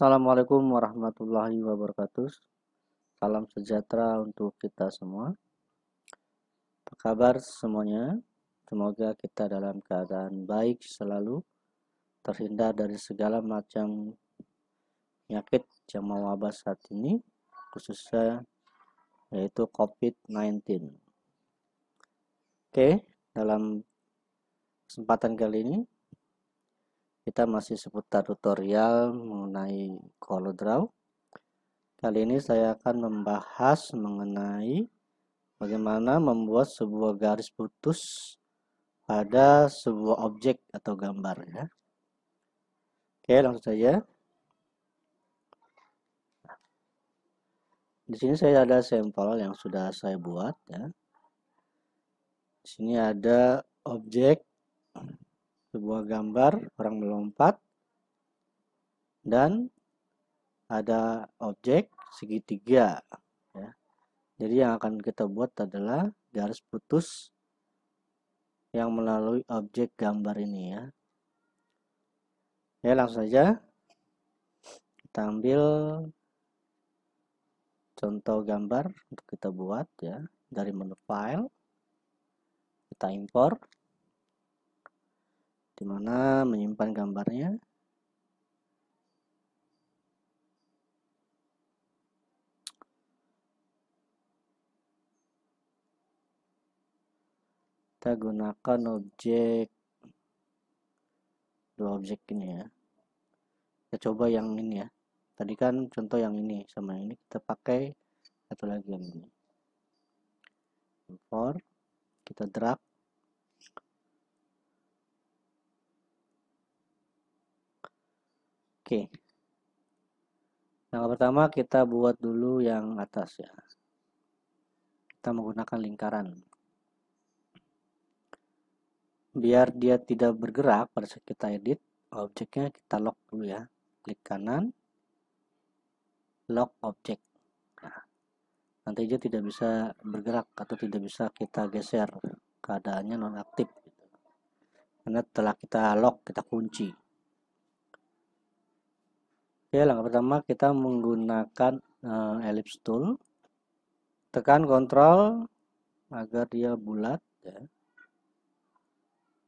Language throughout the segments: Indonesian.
Assalamualaikum warahmatullahi wabarakatuh. Salam sejahtera untuk kita semua. Apa kabar semuanya? Semoga kita dalam keadaan baik selalu, terhindar dari segala macam penyakit yang mewabah saat ini, khususnya yaitu COVID-19. Oke, dalam kesempatan kali ini kita masih seputar tutorial mengenai color draw kali ini saya akan membahas mengenai bagaimana membuat sebuah garis putus pada sebuah objek atau gambar ya oke langsung saja di sini saya ada sampel yang sudah saya buat ya di sini ada objek sebuah gambar orang melompat dan ada objek segitiga ya. jadi yang akan kita buat adalah garis putus yang melalui objek gambar ini ya ya langsung saja kita ambil contoh gambar untuk kita buat ya dari menu file kita import di mana menyimpan gambarnya kita gunakan objek dua objek ini ya kita coba yang ini ya tadi kan contoh yang ini sama ini kita pakai satu lagi yang ini import kita drag Oke. Langkah pertama kita buat dulu yang atas ya. Kita menggunakan lingkaran. Biar dia tidak bergerak pada saat kita edit, objeknya kita lock dulu ya. Klik kanan, lock objek. Nah, nanti dia tidak bisa bergerak atau tidak bisa kita geser keadaannya nonaktif. Gitu. Karena telah kita lock, kita kunci. Oke, langkah pertama kita menggunakan uh, ellipse tool. Tekan kontrol agar dia bulat ya.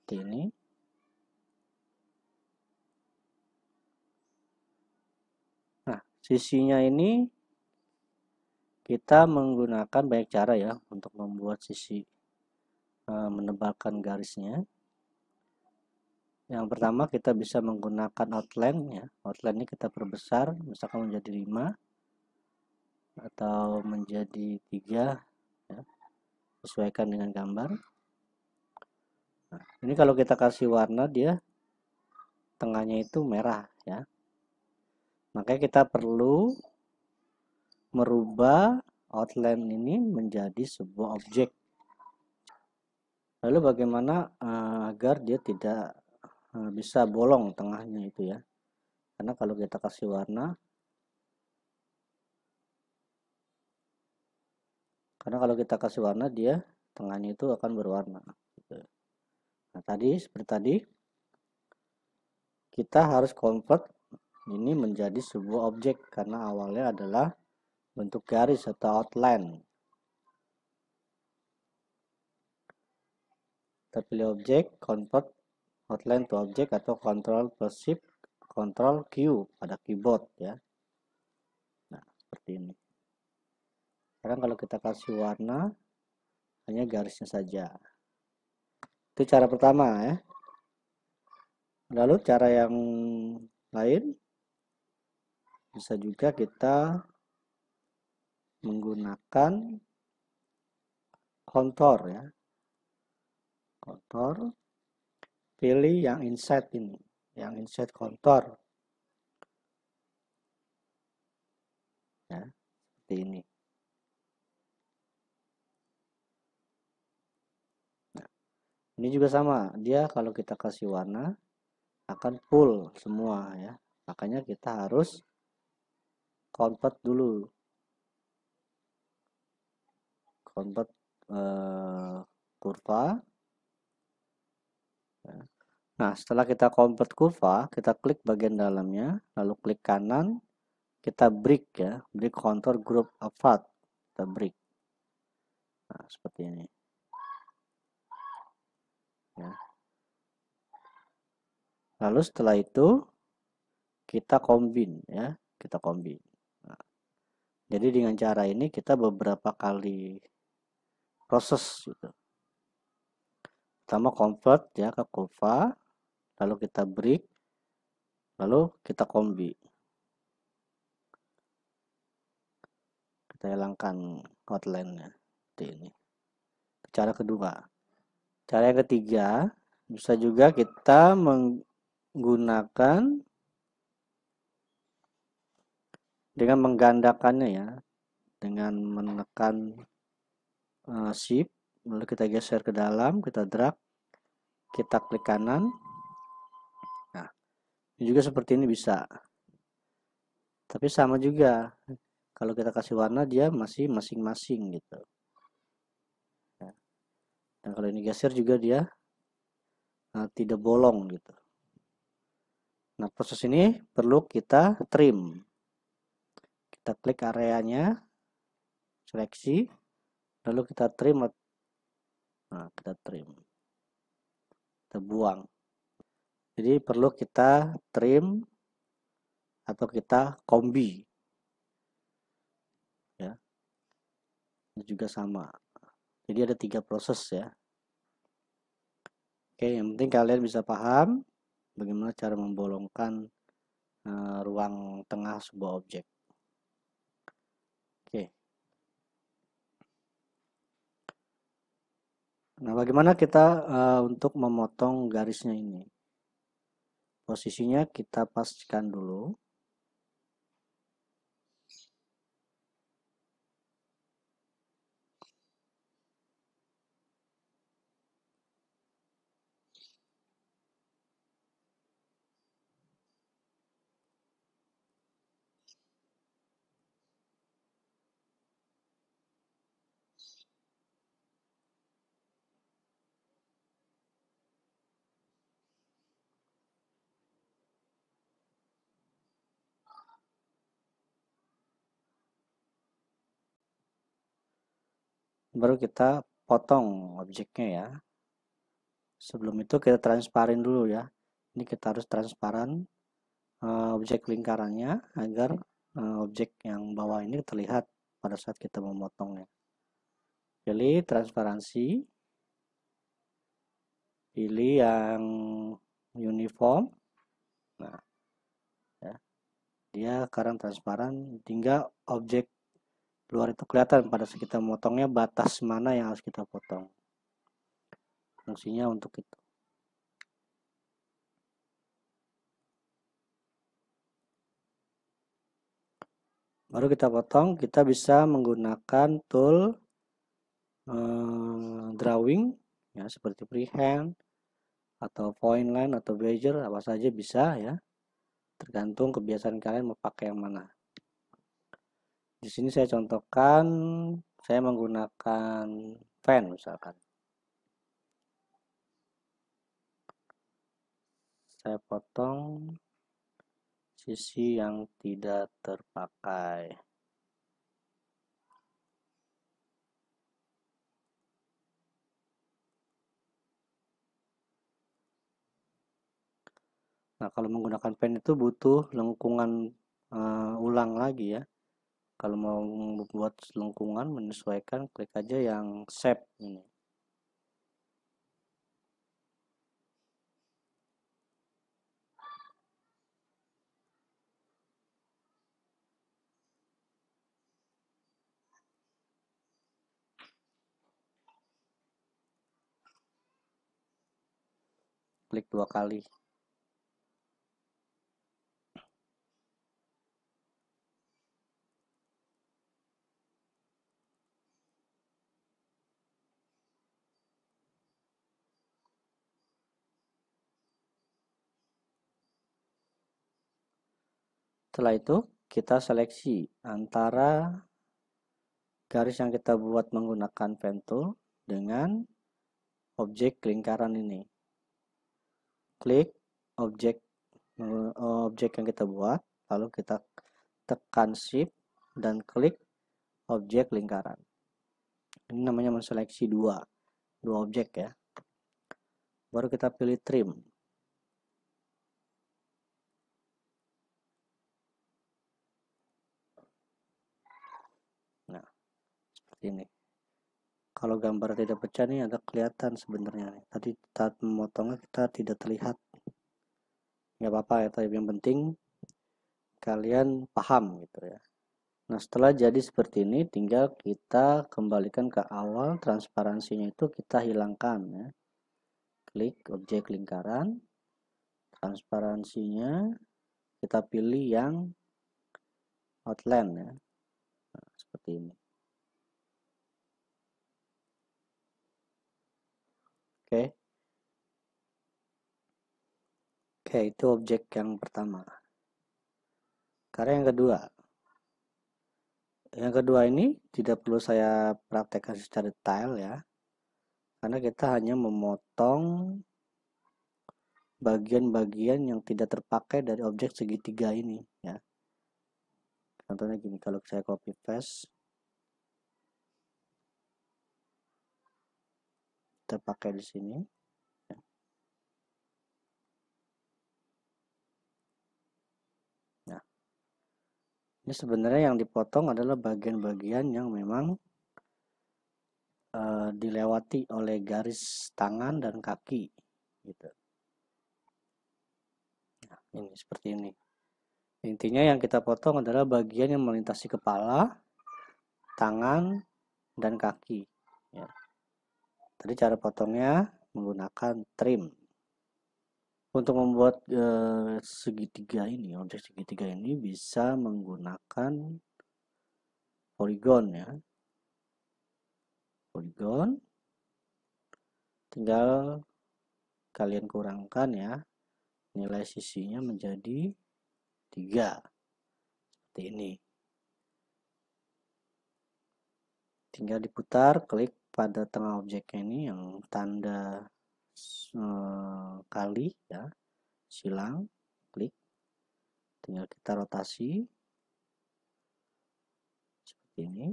Seperti ini. Nah, sisinya ini kita menggunakan banyak cara ya untuk membuat sisi uh, menebalkan garisnya. Yang pertama kita bisa menggunakan outline ya. Outline ini kita perbesar misalkan menjadi 5 atau menjadi 3 ya. Sesuaikan dengan gambar. Nah, ini kalau kita kasih warna dia tengahnya itu merah ya. Makanya kita perlu merubah outline ini menjadi sebuah objek. Lalu bagaimana uh, agar dia tidak Eh, bisa bolong tengahnya itu ya karena kalau kita kasih warna karena kalau kita kasih warna dia tengahnya itu akan berwarna gitu. nah tadi seperti tadi kita harus convert ini menjadi sebuah objek karena awalnya adalah bentuk garis atau outline kita pilih objek convert hotline to object atau control plus shift control Q pada keyboard ya nah seperti ini sekarang kalau kita kasih warna hanya garisnya saja itu cara pertama ya lalu cara yang lain bisa juga kita menggunakan kontor ya kontor pilih yang inset ini yang inset kontor ya seperti ini nah, ini juga sama dia kalau kita kasih warna akan full semua ya makanya kita harus convert dulu convert eh, kurva Nah, setelah kita convert kurva, kita klik bagian dalamnya, lalu klik kanan, kita break ya, break contour group apart, kita break. Nah, seperti ini. Ya. Lalu setelah itu kita combine ya, kita combine Nah, jadi dengan cara ini kita beberapa kali proses gitu. Pertama convert ya ke kurva, lalu kita break lalu kita kombi kita hilangkan hotline-nya seperti ini cara kedua cara yang ketiga bisa juga kita menggunakan dengan menggandakannya ya dengan menekan uh, shift lalu kita geser ke dalam kita drag kita klik kanan juga seperti ini bisa tapi sama juga kalau kita kasih warna dia masih masing-masing gitu ya. dan kalau ini geser juga dia nah, tidak bolong gitu nah proses ini perlu kita trim kita klik areanya seleksi lalu kita trim nah kita trim kita buang jadi perlu kita trim atau kita kombi. Ya. Ini juga sama. Jadi ada tiga proses ya. Oke, yang penting kalian bisa paham bagaimana cara membolongkan eh, ruang tengah sebuah objek. Oke. Nah, bagaimana kita eh, untuk memotong garisnya ini? posisinya kita pastikan dulu baru kita potong objeknya ya sebelum itu kita transparin dulu ya ini kita harus transparan uh, objek lingkarannya agar uh, objek yang bawah ini terlihat pada saat kita memotongnya pilih transparansi pilih yang uniform nah ya. dia sekarang transparan Tinggal objek luar itu kelihatan pada sekitar kita motongnya batas mana yang harus kita potong fungsinya untuk itu baru kita potong kita bisa menggunakan tool eh, drawing ya seperti freehand atau point line atau bezier apa saja bisa ya tergantung kebiasaan kalian mau pakai yang mana di sini saya contohkan saya menggunakan fan misalkan. Saya potong sisi yang tidak terpakai. Nah, kalau menggunakan pen itu butuh lengkungan uh, ulang lagi ya kalau mau membuat lengkungan menyesuaikan klik aja yang shape ini klik dua kali Setelah itu kita seleksi antara garis yang kita buat menggunakan pen tool dengan objek lingkaran ini. Klik objek objek yang kita buat, lalu kita tekan shift dan klik objek lingkaran. Ini namanya menseleksi dua, dua objek ya. Baru kita pilih trim. ini kalau gambar tidak pecah nih agak kelihatan sebenarnya nih. tadi saat memotongnya kita tidak terlihat nggak apa-apa ya tapi yang penting kalian paham gitu ya nah setelah jadi seperti ini tinggal kita kembalikan ke awal transparansinya itu kita hilangkan ya klik objek lingkaran transparansinya kita pilih yang outline ya nah, seperti ini okay. oke okay, itu objek yang pertama karena yang kedua yang kedua ini tidak perlu saya praktekkan secara detail ya karena kita hanya memotong bagian-bagian yang tidak terpakai dari objek segitiga ini ya contohnya gini kalau saya copy paste kita pakai di sini nah ini sebenarnya yang dipotong adalah bagian-bagian yang memang e, dilewati oleh garis tangan dan kaki gitu nah, ini seperti ini intinya yang kita potong adalah bagian yang melintasi kepala tangan dan kaki Yeah. Jadi cara potongnya menggunakan trim. Untuk membuat e, segitiga ini, objek segitiga ini bisa menggunakan poligon ya. Poligon. Tinggal kalian kurangkan ya nilai sisinya menjadi tiga. Seperti ini. Tinggal diputar, klik pada tengah objeknya ini yang tanda uh, kali ya silang klik tinggal kita rotasi seperti ini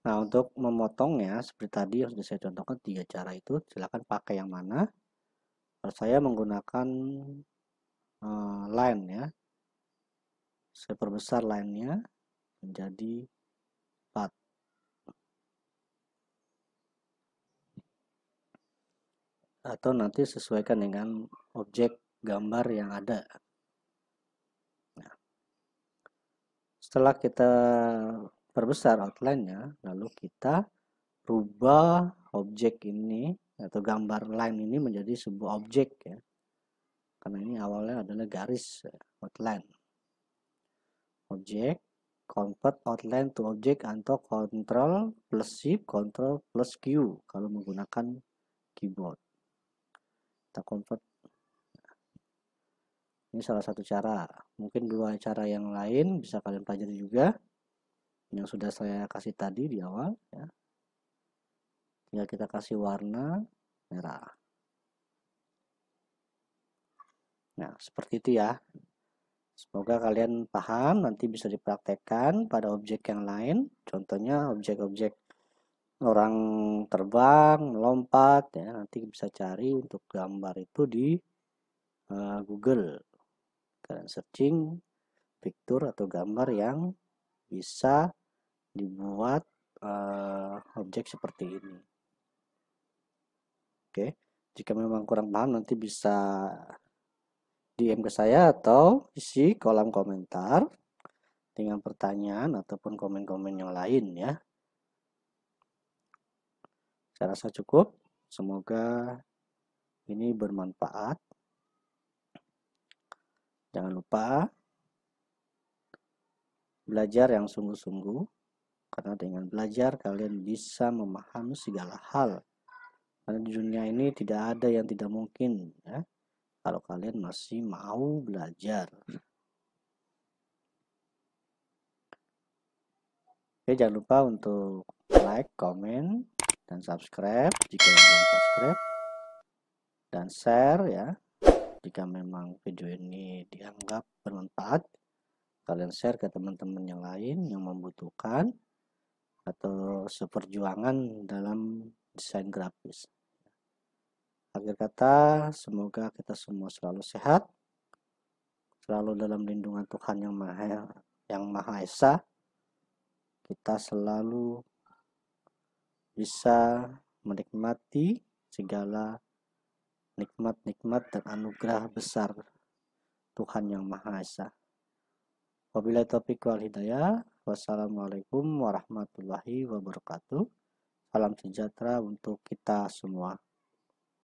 nah untuk memotongnya seperti tadi yang sudah saya contohkan tiga cara itu silahkan pakai yang mana kalau saya menggunakan uh, line ya saya perbesar line-nya menjadi atau nanti sesuaikan dengan objek gambar yang ada. Nah. setelah kita perbesar outline-nya, lalu kita rubah objek ini atau gambar line ini menjadi sebuah objek ya. Karena ini awalnya adalah garis outline. Objek convert outline to object atau control plus shift control plus Q kalau menggunakan keyboard kita convert ini salah satu cara mungkin dua cara yang lain bisa kalian pelajari juga yang sudah saya kasih tadi di awal ya tinggal kita kasih warna merah nah seperti itu ya Semoga kalian paham, nanti bisa dipraktekkan pada objek yang lain, contohnya objek-objek orang terbang, melompat ya. Nanti bisa cari untuk gambar itu di uh, Google. Kalian searching picture atau gambar yang bisa dibuat uh, objek seperti ini. Oke, okay. jika memang kurang paham nanti bisa DM ke saya atau isi kolom komentar dengan pertanyaan ataupun komen-komen yang lain ya. Saya rasa cukup. Semoga ini bermanfaat. Jangan lupa belajar yang sungguh-sungguh karena dengan belajar kalian bisa memahami segala hal. Karena di dunia ini tidak ada yang tidak mungkin ya. Kalau kalian masih mau belajar. Oke, jangan lupa untuk like, comment, dan subscribe jika belum subscribe dan share ya jika memang video ini dianggap bermanfaat kalian share ke teman-teman yang lain yang membutuhkan atau seperjuangan dalam desain grafis akhir kata semoga kita semua selalu sehat selalu dalam lindungan Tuhan yang maha yang maha esa kita selalu bisa menikmati segala nikmat-nikmat dan anugerah besar Tuhan Yang Maha Esa. Wabillahi taufiq wal hidayah. Wassalamualaikum warahmatullahi wabarakatuh. Salam sejahtera untuk kita semua.